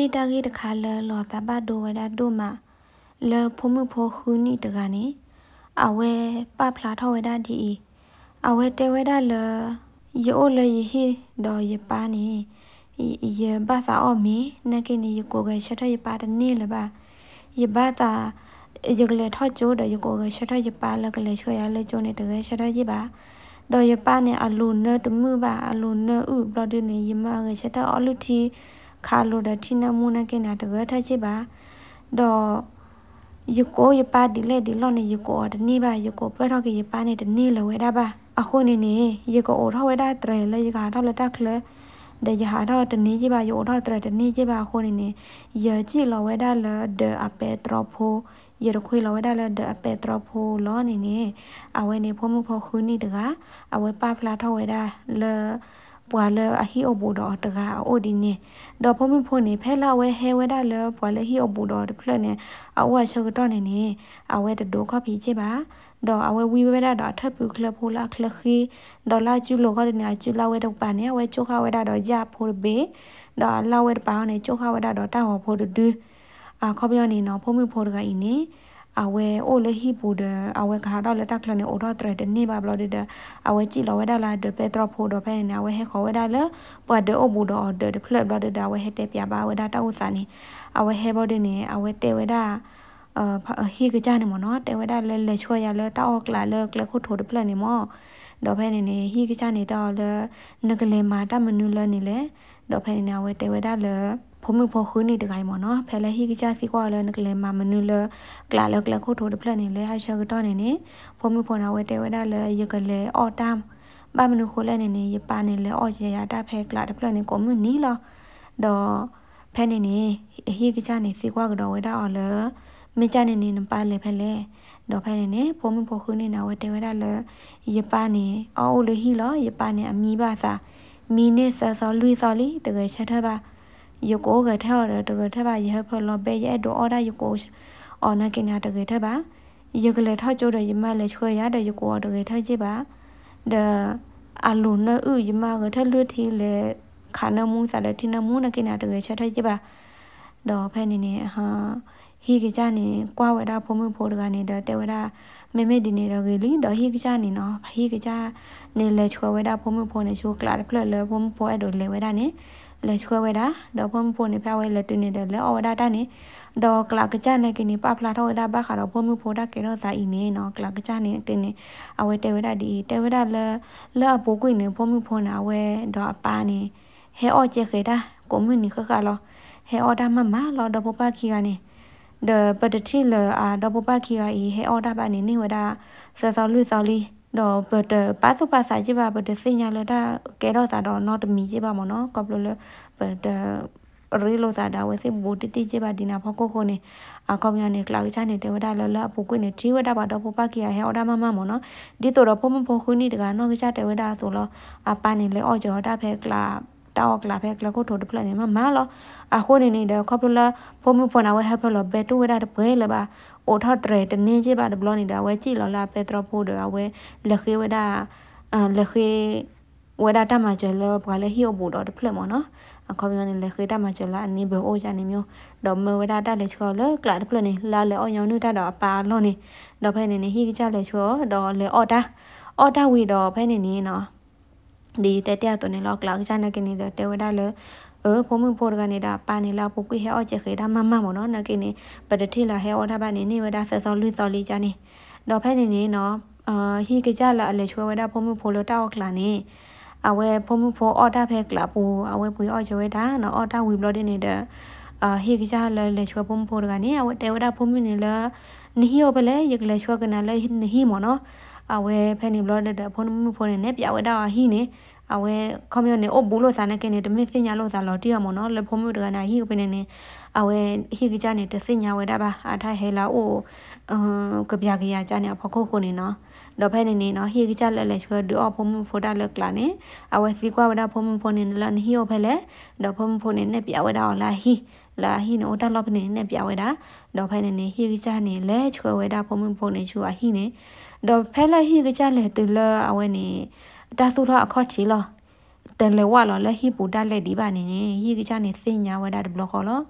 မေတာကြီးတခါလဲလော်တဘဒိုဝဒတို့မလဲဖုံမှုဖို့ခုနိတကနေအဝဲပဖလာထဝဒဒီအဝဲတဲဝဒလဲယောလဲယဟိဒေါ်ယပါနီယေဘာသာအောမီနကိနီယကိုကရှထယပါတနေလပါယဘာတာယကလေထော့ကျိုးတော့ယကိုကရှထယပါလကလေချွေရလေကျိုးနေတကယ်ရှထယပါတော့ယပါနဲ့အလုံးနဲ့တမှုပါအလုံးနဲ့ဥပဒနေယမငါရှထအလူတီခါလိုဒတိနမူနကေနာတကထချေပါဒေါ်ယကိုယပါဒီလေဒီလောနေယကိုဒနိပါယကိုပွဲထောက်ကေယပါနေဒနိလဝဲတာပါအခုနေနေယကိုအိုထောက်ဝဲတာတရလေယကာထောက်လက်တက်ခလေဒယဟာတော့တနေကြီးပါယောတော့တရတနေကြီးပါခိုးနေနေယကြည့်လောဝဲတာလဒအပက်ထရဖိုယရခွေလောဝဲတာလဒအပက်ထရဖိုလောနေနေအဝဲနေဖို့မဖို့ခူးနေတကအဝဲပါဖလာထောက်ဝဲတာလပွာလအဟီအဘူတော်တကားအိုဒီနေဒေါ်ဖုံမဖို့နေဖဲလာဝဲဟဲဝဲဒါလပွာလဟီအဘူတော်တဖလနဲ့အဝရှောက်တော့နေနေအဝဲတဒိုခေါဖီချေပါဒေါ်အဝဲဝီဝဲဒါတော့ထပ်ပူခလဖိုလာခလခီဒေါ်လာကျူလောကတဲ့နေကျူလာဝဲတော့ပါနေဝဲချိုခဝဲဒါတော့ဂျာဖိုဘေဒေါ်လာဝဲပါနေချိုခဝဲဒါတော့တာဟောဖိုဒူအာခေါပြောနေနော်ဖုံမဖို့တကအင်းနေအဝဲအိုလေဟိပူဒအဝဲခါတော့လက်တက်ခလနေအိုတော့တရတဲ့နေပါဘလို့တဲ့အဝဲကြည့်လောဝဲဒါလာဒပက်ထရဖိုဒဖဲနေအဝဲဟဲခေါ်ဝဲဒါလပွတ်ဒအိုဘူဒအော်ဒဖလဘလို့တဲ့အဝဲဟဲတဲ့ပြပါဝဲဒါတောက်စာနေအဝဲဟဲဘော်ဒနေအဝဲတဲ့ဝဲဒါအဟိကကြနေမနော်တဲ့ဝဲဒါလဲလဲချောရလဲတောက်လာလဲကလခုထိုးဒဖလနေမောတော့ဖဲနေနေဟိကကြနေတော့လဲငကလေးမာ တမနူလနေလဲတော့ဖဲနေနာဝဲတေဝဲဒါလေဖုံမှုဖို့ခုနေတကိုင်မော်နော်ဖဲလဲဟိကကြစီကွာလဲနကလေမမနူလကလာလကလခုထိုးတဖလက်နေလဲဟာရှာကတော့နေနေဖုံမှုဖို့နာဝဲတေဝဲဒါလေယကလေအော်တမ်ဘာမနူခိုလဲနေနေယပါနေလဲအော်ရရတာဖဲကလာတဖလက်နေကိုမှုနီလောတော့ဖဲနေနေဟိကကြနေစီကွာကတော့ဝဲဒါအော်လဲမကြနေနေနပါလေဖဲလဲတော့ဖဲနေနေဖုံမှုဖို့ခုနေနာဝဲတေဝဲဒါလေယပါနေအော်လေဟိလောယပါနေအမီပါစာမီနစ်ဆဆလွီဆော်လီတကယ်ချက်ထပါယကိုကထဲော်တကယ်ထပါရဟဖလောပဲရဲ့တော့ order ယကိုအော်နာကင်နာတကယ်ထပါယကလေထောက်ကြတဲ့ယမလည်းချွေရတဲ့ယကိုတကယ်ထကြပါဒအလုံးနဥယမကထလွတ်ထီလေခါနမူးစားတဲ့ထီနမူးနကင်နာတကယ်ချက်ထကြပါတော့ဖဲနေနေဟာဟီကကြနေကွာဝဒဖုံမဖို့တကနေတော့တေဝဒမေမေဒီနေတော့ကလေးတော့ဟီကကြနေနော်ဟီကကြနေလေချွဲဝဒဖုံမဖို့နေချိုကလာဖလလေဖုံဖို့အဲ့တော့လေဝဒနေလေချွဲဝဒတော့ဖုံဖို့နေဖဝဲလေတူနေတယ်လေအဝဒတာနေတော့ကလာကကြနေကနေပဖလာတော့ဒါဘခါတော့ဖုံမဖို့တာကေတော့ဇာအီနေနော်ကလာကကြနေကနေအဝဲတေဝဒဒီတေဝဒလေလေဘိုကွိနေဖုံမဖို့နာဝဲတော့အပါနေဟဲအော့ချေခေတာကိုမြနီခခါလောဟဲအော်ဒါမမလောတော့ဘပခီကနေ the particular are double back here e he order ba ni ni wa da sa sa lu sa li တော့ဘတ်ပတ်ပစာကြည့်ပါဘတ်စင်ညာလတာကဲတော့သာတော့ not မီကြည့်ပါမနော်ကပလလဘတ်ရီလိုသာဒါဝစီဘူတီတီကြည့်ပါဒီနာဖောက်ကိုကိုနေအကောင်းရနေကလောက်ချနေတယ်ဝဒါလလဘူကွနေတီဝဒါပါတော့ဖပကီယာဟဲအော်ဒါမမမနော်ဒီတော့ဖမဖို့ခုနီတကနော်ကြတဲ့ဝဒါဆိုတော့အပန်းနေလေအော်ကြော်တာဖဲကလာတောက်ကလာဖဲကလကိုထိုးတဖလနေမှာမာလောအခုနေနေတော့ခေါပလဖုံးမဖော်နာဝဲဟဲဖလောဘဲတူဝဲတာဘဲလပါအိုထတရတနေချပါတဘလနေတာဝဲကြည်လောလာပက်ထရဖို့တော့ဝဲလခေဝဲတာအလခေဝဲတာတမကျော်လောဘာလဲဟိယဘူတော့တဖလမောနော်အခုမျိုးနေလခေတမကျော်လာအနေဘိုအိုရနေမျိုးတော့မဝဲတာတလည်းချောလောကလာတဖလနေလာလေအော်ယောင်နုတတော့အပါလောနေတော့ဖဲနေနေဟိကြလဲချောတော့လေအော်တာအော်တာဝီတော့ဖဲနေနေနော်ဒီတတရတနေလောက်လောက်ကြနေကနေတော့တေဝဒါလောเออพมึงโพดกันนี่ดาปานี่ลาปุกุเฮออเจเคดามามาหมอเนาะนะกินี่ปะตะทิลาเฮออทาบะนี่นี่วะดาเซซอลุซอลีจานี่ดอแพนี่นี่เนาะเอ่อฮีกะจาละอะเลชวะวะดาพมึงโพโลตาออกลานี่အဝဲဖုံမှုဖောအော်တာဖဲကလာပူအဝဲပွေအော်ချဝဲတာနော်အော်တာဝီဘလော့ဒီနေတဲ့အာဟေကကြလဲလဲချွဲဖုံမှုဖောတကနေအဝဲတေဝဒဖုံမှုနေလဲနီဟီောပလဲယကလဲချွဲကနလဲနီဟီမောနော်အဝဲဖဲနေဘလော့တဲ့ဖုန်းမှုဖုန်းနဲ့ပြဝဲတော့ဟိနေအဝဲခေါမျိုးနေအဘူးလို့စာနဲ့ကင်းနေတမစ်စညာလို့စာလော်တိရမော်နော်လေဖုန်းမှုတကနာဟိပနေနေအဝဲဟိကကြနေတစညာဝဲတာပါအထဟဲလာအိုအမ်ကပြကရကြနေဖခုခုနေနော်တော့ဖဲနေနေနော်ဟိကကြလက်လက်ချွဲဒူအဖုန်းမှုဖိုတာလက်လာနေအဝဲစီကွာဝဲတာဖုန်းမှုဖုန်းနေလန်ဟိယဖဲလေတော့ဖုန်းမှုဖုန်းနေနဲ့ပြဝဲတာလာဟိလာဟိနိုတာလော့ဖနေနဲ့ပြဝဲတာတော့ဖဲနေနေဟိကကြနေလက်ချွဲဝဲတာဖုန်းမှုဖုန်းနေချူအဟိနေတော့ဖဲလာဟီကကြလေတူလာအဝဲနေတာဆူတော့အခေါ်ချီလောတန်လေဝါလောလဟိပူတလက်ဒီပါနေနေဟိကချနေစင်ညာဝဒတ်ဘလခောလော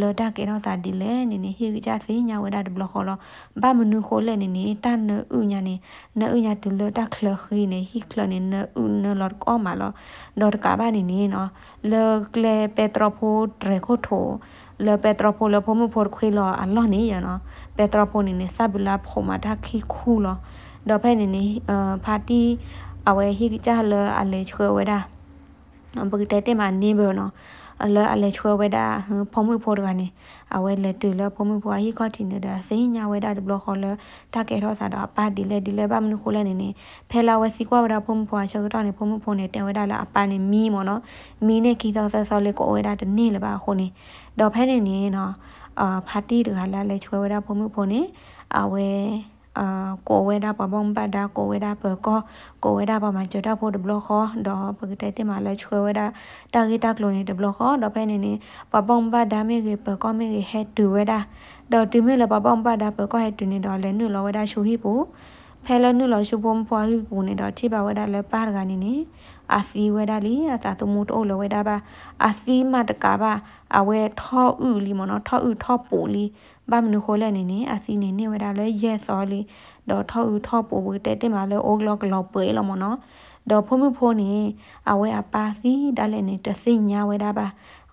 လောတကေတော့တာဒီလေနေနေဟိကချစင်ညာဝဒတ်ဘလခောလောဘာမနုခိုလေနေနေတန်နဥညာနေနဥညာတူလောတခလခိနေဟိခလနေနဥနလောကောမာလောဒေါ်ကာဘာနေနေနော်လောကလေပက်ထရိုဖိုဒရခိုထိုလောပက်ထရိုဖိုလောဖမဖို့ခွေလောအလောနေရနော်ပက်ထရိုဖိုနေနေဆဘလာဖိုမာဒါခိခူလောဒေါ်ဖဲနေနေအာပါတီအဝဲဟိကချလအလေချွေဝဲဒါနော်ပကတတဲမှာနင်းဘယ်နော်အလအလချွဲဝဲတာဖုံမှုဖို့တော်နေအဝဲလက်တူလဖုံမှုဖွာဟိခေါတင်နေတာစိညာဝဲတာဒဘလခေါ်လတကဲတော့စားတော့ပါဒီလက်ဒီလက်ဘာမနခိုလဲနေနေဖဲလာဝဲစီကွာဝဲတာဖုံမှုဖွာချက်တော့နေဖုံမှုဖို့နေတဲဝဲတာလာအပနေမီမော်နော်မီနဲ့ခီသောဆဲဆောလေးကိုဝဲတာတနေ့လပါခိုနေတော့ဖဲနေနေနော်အာပါတီတို့ဟာလာလက်ချွဲဝဲတာဖုံမှုဖို့နေအဝဲအာကိုဝဲဒါပဘုံပဒါကိုဝဲဒါပကောကိုဝဲဒါပမှာကြတာဖို့ဒဘလခဒေါ်ပကတဲ့တင်မှာလဲချွဲဝဲဒါတာဂီတာကလိုနေဒဘလခဒေါ်ဖဲနေနေပဘုံပဒါမေကေပကောမေကေဟဲတူဝဲဒါဒေါ်တူမေလပဘုံပဒါပကောဟဲတူနေဒေါ်လဲနုလောဝဲဒါရှူဟီပူဖဲလနုလရှုဘုံပွားဟိပုံနေတော့ထိပါဝဒလပါရကနေနေအာစီဝဒလီအသာတမှုတိုးလဝဒပါအာစီမတကပါအဝဲထောဥလီမနော်ထောဥထောပူလီဘာမနုခိုလဲနေနေအာစီနေနေဝဒလဲရဲစောလီတော့ထောဥထောပူဝတဲတင်ပါလဲအိုဂလော့ဂလော့ပွဲလမနော်တော့ဖုံမှုဖို့နေအဝဲအပါစီဒါလည်းနေတသိညာဝဲတာပါ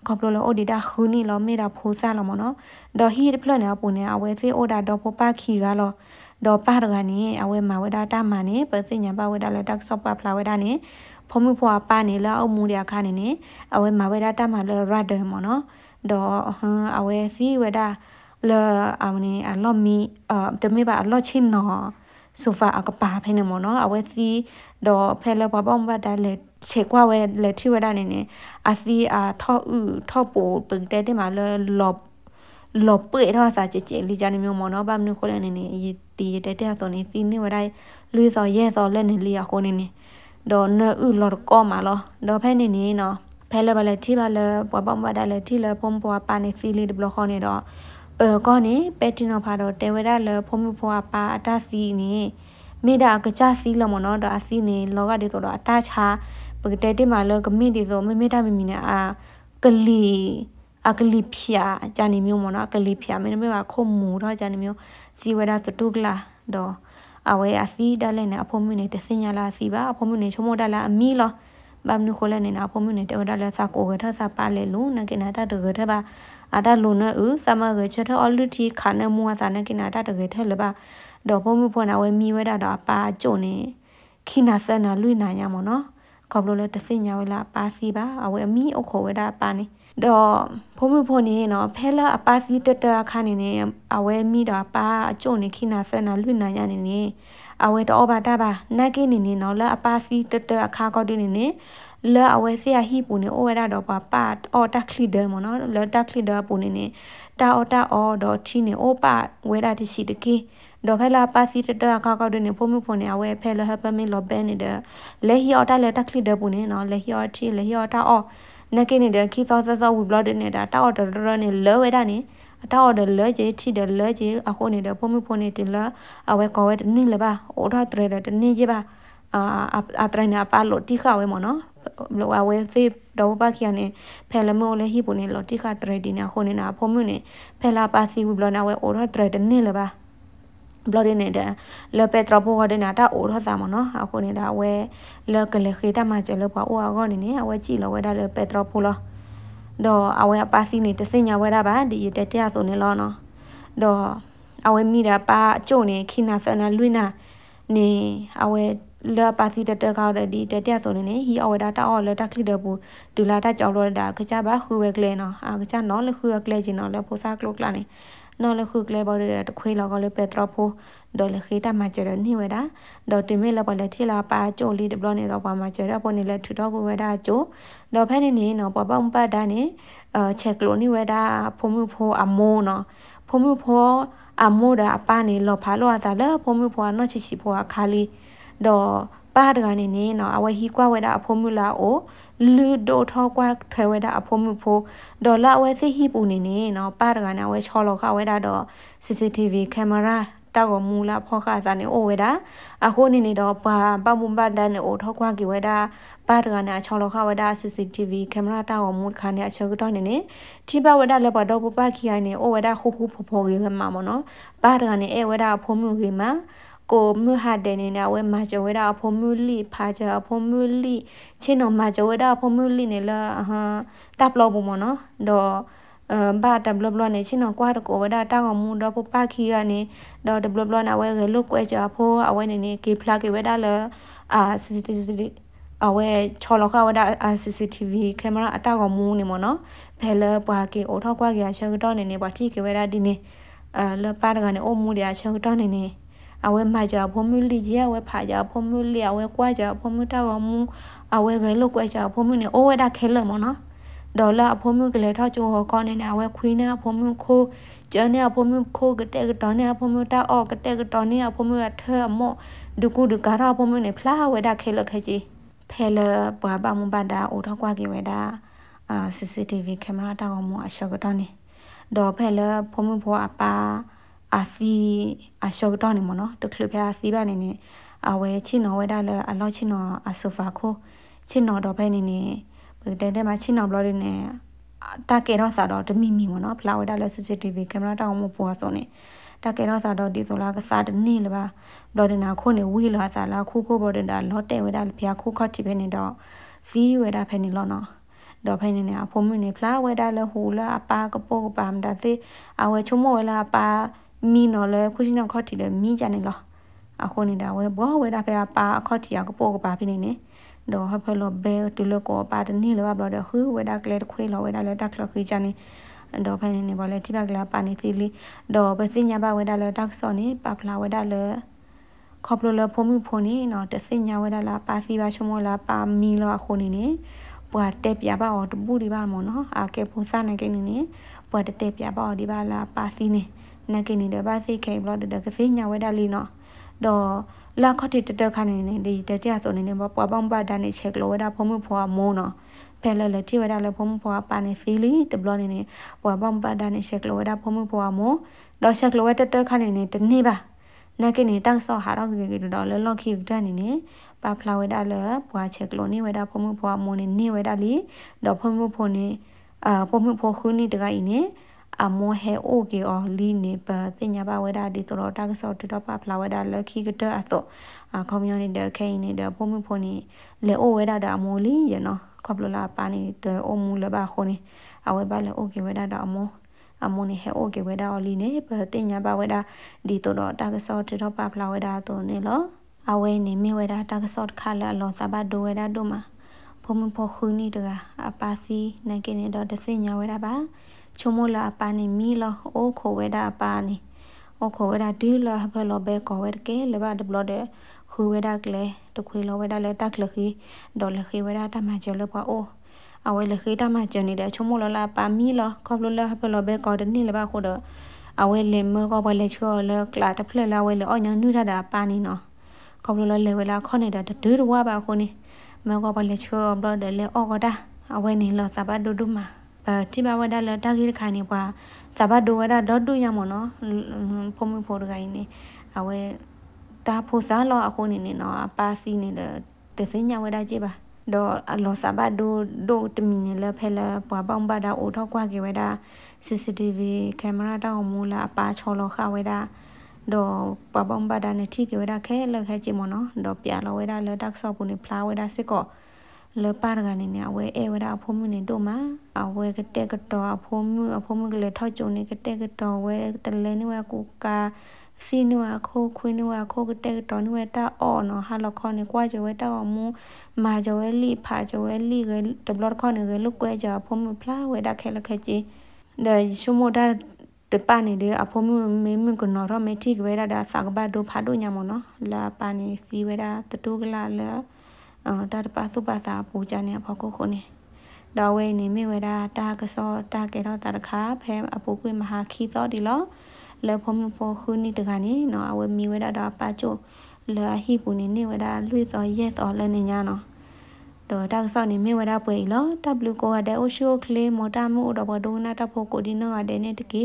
ကောပလိုလောအိုဒီတာခူနီလောမေတာဖိုးစားလောမနော်တော့ဟီဒီပလနဲ့ပုံနေအဝဲသေးအိုဒါတော့ဖိုပါခီကလောดอป้าดกันนี่เอาเวมาเวดาตามานี่เปิดสิญญาป้าเวดาแล้วดักซอบป้าพลาเวดานี่พอมือพอป้านี่แล้วเอามูเดียคานี่นี่เอาเวมาเวดาตามาแล้วรัดเดิมเนาะดอเอาเวซีเวดาแล้วเอานี่อ่ะลอมีเอ่อจะไม่บ่าลอชินเนาะဆိုဖာအကပါဖဲနေမနော်အဝဲစီတော့ဖဲလဘဘုံဘဒါလေချေကွာဝဲလေထိဝဲဒါနေနေအစီအာထော့ဥထော့ပိုပင်တဲတဲမှာလော်လော်ပွေတော့စာချစ်ချစ်လီကြနေမျိုးမော်နော်ဘာမနုခိုလဲနေနေတီတက်တက်ဆိုနေစီနေဝတိုင်းလွေစော်ရဲစော်လက်နေလီရခိုနေနေတော့နော်ဥလော်ကောမာလောတော့ဖဲနေနေနော်ဖဲလဘလက်ထိပါလပွားပေါမဒါလက်ထိလဖုံပွားပါနေစီလီဒီဘလခေါနေတော့เออก็นี่เป็ดที่นอพาတော့เตเวดาလေဖုံမှုဖွာပါအတစီနေမိတာကကြစီလမနော်တော့အစီနေလောကဒီဆိုတော့အတချာပကတဲ့တိမှာလကမိဒီဆိုမိမိတာမိမိနေအာကလီအကလိဖျာဂျာနီမျိုးမောနော်အကလိဖျာမင်းမေမှာခုံမူတော့ဂျာနီမျိုးစီဝဲတာစတုကလာတော့အဝဲအစီဒါလည်းနဲ့အဖို့မင်းနေတစင်ညာလာစီပါအဖို့မင်းနေချုံမတလာအမီလောဘာမနုခလည်းနေနာဖို့မင်းနေတော်တလာစကိုကထစပါလေလုံးနကိနာတတကထပါအတလုံးနဲ့ဥစမကချက်ထအလူတီခါနမွာစာနကိနာတတကထလပါတော့ဖို့မင်းဖွနာဝဲမီဝဲတာတော့အပါကြုံနေခိနာစနာလွိနာရမနော်ခေါပလို့လဲတစင်ညာဝဲလာပါစီပါအဝဲအမီအုတ်ခေါ်ဝဲတာပါနေတော့ဖုံးမှုဖို့နေနော်ဖဲလာအပါစီတတခါနေနေအဝဲမိတော့ပါအကျုံနေခိနာဆက်နာလွိနာရနေနေအဝဲတော့ဘာတာပါနတ်ကိနေနေနော်လာအပါစီတတအခါကောက်တင်နေနေလာအဝဲဆရာဟိပူနေအိုဝဲတော့ပါပါအော်တက်ခလီဒဲမနော်လာတက်ခလီဒဲပူနေနေတာအော်တာအော်တော့ချီနေအိုပါဝဲတာတရှိတကေတော့ဖဲလာပါစီတတအခါကောက်တင်နေဖုံးမှုဖို့နေအဝဲဖဲလာဟပမင်းလောဘဲနေတယ်လေဟီအော်တာလက်တက်ခလီဒဲပူနေနော်လေဟီအော်ချီလေဟီအော်တာအော်နကိနေတဲ့ခီသောဆဆောဝီဘလော့ဒ်နေတာတောက်အော်တော်တော်နဲ့လဲဝဲတာနေအတောက်အော်တော်လဲကြီးထိတယ်လဲကြီးအခုနေတဲ့ဖုံးမှုဖုံးနေတယ်လားအဝဲကောဝဲတနည်းလပါအော်တော်တရတဲ့တနည်းကြီးပါအာအတရနေပါလို့တိခဝဲမော်နော်လောအဝဲသိတော့ပါခရနေဖဲလမိုလဲဟိပုန်နေလို့တိခတရဒီနေအခုနေတာဖုံးမှုနေဖဲလာပါစီဝီဘလော့နာဝဲအော်တော်တရတနည်းလပါဘလော့ဒင်းနေတဲ့လော်ပက်ထရဘောဒနာတာအိုထောသာမနော်အခုနေတာဝဲလော်ကလေးခေတမကျလို့ပါအိုအကောနေနေအဝဲကြည့်လို့ဝဲတာလော်ပက်ထရဘောလောတော့အဝဲပါစီနေတစင်ညာဝဲတာပါဒီတက်တရဆိုနေလောနော်တော့အဝဲမိတာပါအကျုံနေခိနာဆနာလွိနာနေအဝဲလော်ပါစီတတကောက်တဲ့ဒီတက်တရဆိုနေနေဟီအဝဲတာတာအော်လော်တာခလစ်တဲ့ဘူးဒူလာတာကြောက်လို့တာခကြပါခူဝဲကလဲနော်အာခကြနော်လခူဝဲကလဲကျင်နော်လော်ဖိုစာကလုတ်လာနေနော်လခုကလေးပေါ်ရတဲ့ခွေးလောက်ကလေးပက်ထရဖိုဒေါ်လခိတာမကျရနေဝဒဒေါ်တင်မေလပလက်ထီလာပါကြိုလီဒဘလနေတော့ပါမကျရပေါ်နေလက်ထူတော့ကိုဝဒကြိုဒေါ်ဖက်နေနေနော်ပပမပတ်တာနေအချက်ကလိုနေဝဒဖုံမှုဖိုအမိုးနော်ဖုံမှုဖိုအမိုးဒါအပနေလောဖာလောသာလဖုံမှုဖိုနော်ချီချီဖိုအခါလီဒေါ်ပါဒကနေနေနော်အဝဲဟီကွာဝဲတာအဖိုးမူလာအိုလူဒိုထောကွာထွဲဝဲတာအဖိုးမူဖိုဒေါ်လာဝဲသိဟီပူနေနေနော်ပါဒကနေဝဲချော်လောခဝဲတာတော့ CCTV ကင်မရာတောက်ကိုမူလာဖောခါစာနေအိုဝဲတာအခုနေနေတော့ဘာပမှုပတန်းနေအိုထောက်ခွားကေဝဲတာပါဒကနာချောင်းလောက်ခဝဲတာ CCTV ကင်မရာတောက်ကိုမူခါနေအချက်ကတော့နေနေဒီပါဝဲတာလက်ပါတော့ပပခိအိုင်နေအိုဝဲတာခုခုဖောဖောကေမှာမနော်ပါဒကနေအဲဝဲတာဖုံးမှုကေမှာကိုမှုဟာတဲ့နေနာဝဲမာကြဝဲတာဖုံမှုလိဖာကြဖုံမှုလိချင်းတော့မာကြဝဲတာဖုံမှုလိနေလားအဟတပ်လို့ဘုံမနော်ဒေါ်ဘာတဘလဘလနဲ့ချင်းတော့ကွာတကိုဝဒတောင်းအောင်မူတော့ပပခီကနေတော့တဘလဘလနဲ့ဝဲကလုတ်ကွဲကြဖို့အဝဲနေနေကေဖလာကေဝဒလအာစီစီတီအဝဲချော်လောက်ခဝဒအာ CCTV ကင်မရာအတောက်အောင်မူနေမော်နော်ဘယ်လပွားကေအိုထောက်ကွာကေရချက်တော့နေနေပါတိကေဝဒဒီနေအလပါဒကနေအိုမူရချက်တော့နေနေအဝဲမှကြဖုံမှုလီကြီးအဝဲဖာကြဖုံမှုလီအဝဲကွာကြဖုံမှုတောက်မှုအဝဲခဲလို့ကွာကြဖုံမှုနေအိုးဝဲတာခဲလို့မနော်ဒေါ်လာအဖုံမှုကလေးထောက်ချိုဟောကောနေနာဝဲခွေးနေအဖုံမှုခိုးကျန်နေအဖုံမှုခိုးကတဲ့ကတော်နေအဖုံမှုတောက်အော့ကတဲ့ကတော်နေအဖုံမှုအထအမော့ဒုကူဒုကာရာအဖုံမှုနေဖလားဝဲတာခဲလို့ခဲကြီးဖဲလဘွားပါမှုပန်တာအိုထောက်ကွာကေဝဲတာအာ CCTV ကင်မရာတောက်မှုအရှောက်ကတော့နေဒေါ်ဖဲလဖုံမှုဘောအပါอาซีอาชอบตอนนี่มั้งเนาะตัวคลิปอาซีบ้านนี่นี่เอาไว้ชิโนไว้ได้เลยอาลอชิโนอาโซฟาโคชิโนดอกไปนี่นี่เปิดได้ได้มาชิโนบล็อกนี่တာကဲတော့စာတော့တမိမိပေါ့နော်ဖလာဝဲတာလဲ CCTV ကင်မရာတောင်းမပေါ်သွားနေတာကဲတော့စာတော့ဒီဆိုလားကစားတနေ့လပါဒေါ်ဒနာခုနေဝီလာစာလားခုခုဘော်ဒနာလော့တဲဝဲတာဖျားခုခတ်တိပဲနေတော့ဇီးဝဲတာဖဲနေလောနော်တော့ဖဲနေနေအဖိုးမင်းနေဖလာဝဲတာလဲဟူလာအပါကပိုးကပါမတာသေးအဝဲချုံမဝဲလာပါมีนอเลยคุชินองข้อที่เลยมีจานึงหรออะคนนี่ดาวเว้บ่เวดาไปปาข้อที่เอาก็โปกปาพี่นี่นี่ดอฮะเพลอเบตุเลกอปาตนี่เลยว่าบ่ดอฮือเวดาเกลดคุยหรอเวดาเลยดักหรอคือจานี่ดอไปนี่บ่เลยที่บักลาปานี่ทีลิดอไปสิญญาบ่เวดาเลยดักซอนี่ปาพลาเวดาเลยขอบลลพมิพนี่เนาะตะสิญญาเวดาลาปาสีบาชมลาปามีลอคนนี่นี่ပွာတက်ပြပါတော့တပူဒီပါမော်နော်အာကေဖူစာနေကိနေနေပွာတက်ပြပါတော့ဒီပါလာပါစီနေနာကိနေတဲ့ဘာစိခဲဘလော့တဲ့ကစီညာဝဲဒါလီနော်တော့လာခတ်တဲ့တက်ခါနေနေဒီတတရဆိုနေနေပွားပေါင်းပါဒါနေချက်လောဝဲဒါဖုံးမှုဖွာမိုးနော်ဖဲလဲလဲတိဝဲဒါလဲဖုံးမှုဖွာပါနေစီလီတဘလော့နေနေပွားပေါင်းပါဒါနေချက်လောဝဲဒါဖုံးမှုဖွာမိုးတော့ချက်လောဝဲတက်တက်ခါနေနေတနေ့ပါနာကိနေတန့်ဆော့ဟာတော့ကေကေတော့လဲလော့ခိဒန်နေနေပါဖလာဝဲဒါလဲပွားချက်လောနေဝဲဒါဖုံးမှုဖွာမိုးနေနေဝဲဒါလီတော့ဖုံးမှုဖွာနေအာဖုံးမှုဖွာခုနေတကဤနေအမွန်ဟဲအိုကေအော်လီနေပတင်ညာပါဝဲတာဒီတော့တာကဆော့တတော့ပါဖလာဝဲတာလက်ခီကတအတော့ကွန်မြူနတီခိုင်းနေတဲ့ပုံမဖို့နေလေအိုဝဲတာတာအမွန်လီရနော်ခေါပလလာပါနေတဲ့အမူလပါခုန်အဝဲပါလေအိုကေဝဲတာတာအမွန်အမုန်ဟဲအိုကေဝဲတာအလီနေပတင်ညာပါဝဲတာဒီတော့တာကဆော့တတော့ပါဖလာဝဲတာတော့နေလောအဝဲနေမေဝဲတာတာကဆော့ခါလာလောသဘဒိုဝဲတာတို့မှာဘုံမဖို့ခုနီတကအပါစီနိုင်ကနေတော့တစင်ညာဝဲတာပါ chumo la apani mi la o kho weda apani o kho weda di la ba lo be ko wer ke le ba de blo de khu weda kle to khu lo weda le tak le khi do le khi weda ta ma je le pa o အဝဲလေခိတမကျန်နေတဲ့ချုံမလလာပါမီလခေါပလလဟပလဘဲကော်ဒနီလဘခုဒအဝဲလေမကောပလေချောလကလာတဖလလာဝဲလေအညာနုရတာပါနီနော်ခေါပလလလေဝဲလာခေါနေတာဒွရဝပါခုနေမကောပလေချောဘလဒလေအောကတာအဝဲနေလစပါဒုဒုမာဘာတိဘာဝဒါလတာဂိခိုင်နေပွာဇဘဒိုဝဒါဒေါတူယမနော်ဖုံဖိုဒကိုင်းနေအဝဲတာဖိုစာလောအခုနေနေနော်ပါစီနေတယ်တစင်းညဝဒါကြည့်ပါတော့အလောစာဘဒိုဒိုတမီနေလဖဲလပွာပေါင်ပါဒါအိုထောက်ကွာကေဝဒါ CCTV ကင်မရာတောက်မူလာအပါချောလောခဝဒါတော့ပပံပါဒါနေတိကေဝဒါခဲလခဲကြည့်မနော်တော့ပြလောဝဒါလတက်ဆော့ပူနေဖလာဝဒါစစ်ကောလပါရကနေနအဝဲဧဝရအဖိုးမှုနေတို့မှာအဝဲကတဲ့ကတော်အဖိုးမှုအဖိုးမှုကလေးထောက်ကြုံနေကတဲ့ကတော်ဝဲတလဲနေဝကူကာစီနွာခိုးခွင်းနွာခိုးကတဲ့တော်နွေတာအော်နော်ဟာလခေါနေကွာကြဝဲတောက်မူမာကြဝဲလီဖာကြဝဲလီကဒဘလခေါနေကလုကွဲကြဖုံးမဖလာဝဲတာခဲလခဲကြီးဒါရှုမတာတပနေတဲ့အဖုံးမမင်းမကနော်ရမေတိကဝဲတာစာကဘဒိုဖာဒိုညမနော်လာပနေစီဝဲတာတတူကလာလားအော်တာတပါစုပါတာပူကြနေဖို့ကိုခုနေတော်ဝဲနေမိဝဲတာတာကစောတာကေတော့တာတခါဖဲအပူကွေမဟာခီသောဒီလောလေဖုံမဖို့ခုနိတကနေနော်အဝဲမိဝဲတာတော့ပါချိုလေဟိပူနေနေဝဲတာလွေသောရဲ့တော်လည်းနေညာနော်တော့တောက်ဆောက်နေမိဝရပွေလော W ကိုကတဲ့ Osho Clay မော်တာမှုတော့ဘဒုနာတဖို့ကိုဒီနောကတဲ့နေတကေ